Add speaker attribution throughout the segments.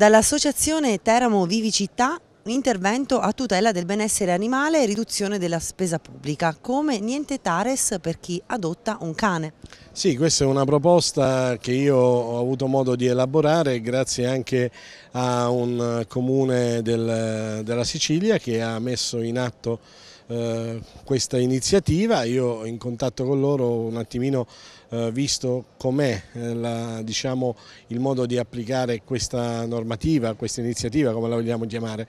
Speaker 1: Dall'associazione Teramo Vivicità intervento a tutela del benessere animale e riduzione della spesa pubblica, come niente tares per chi adotta un cane.
Speaker 2: Sì, questa è una proposta che io ho avuto modo di elaborare grazie anche a un comune del, della Sicilia che ha messo in atto eh, questa iniziativa, io in contatto con loro un attimino eh, visto com'è eh, diciamo, il modo di applicare questa normativa, questa iniziativa come la vogliamo chiamare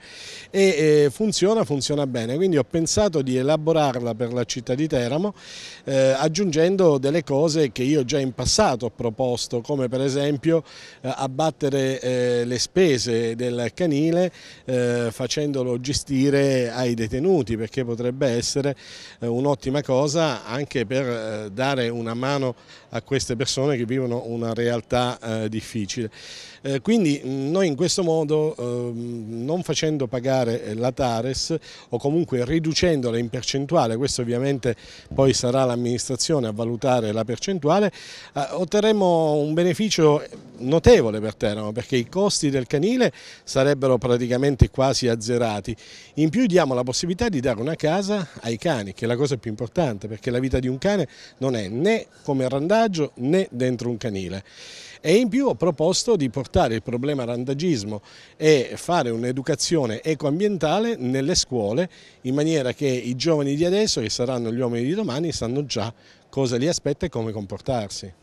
Speaker 2: e funziona, funziona bene, quindi ho pensato di elaborarla per la città di Teramo aggiungendo delle cose che io già in passato ho proposto come per esempio abbattere le spese del canile facendolo gestire ai detenuti perché potrebbe potrebbe essere eh, un'ottima cosa anche per eh, dare una mano a queste persone che vivono una realtà eh, difficile. Quindi mm, noi in questo modo, ehm, non facendo pagare la Tares o comunque riducendola in percentuale, questo ovviamente poi sarà l'amministrazione a valutare la percentuale, otterremo un beneficio notevole per Teramo perché i costi del canile sarebbero praticamente quasi azzerati. In più diamo la possibilità di dare una casa ai cani, che è la cosa più importante perché la vita di un cane non è né come randaggio né dentro un canile. E in più ho proposto di portare il problema randagismo e fare un'educazione ecoambientale nelle scuole in maniera che i giovani di adesso, che saranno gli uomini di domani, sanno già cosa li aspetta e come comportarsi.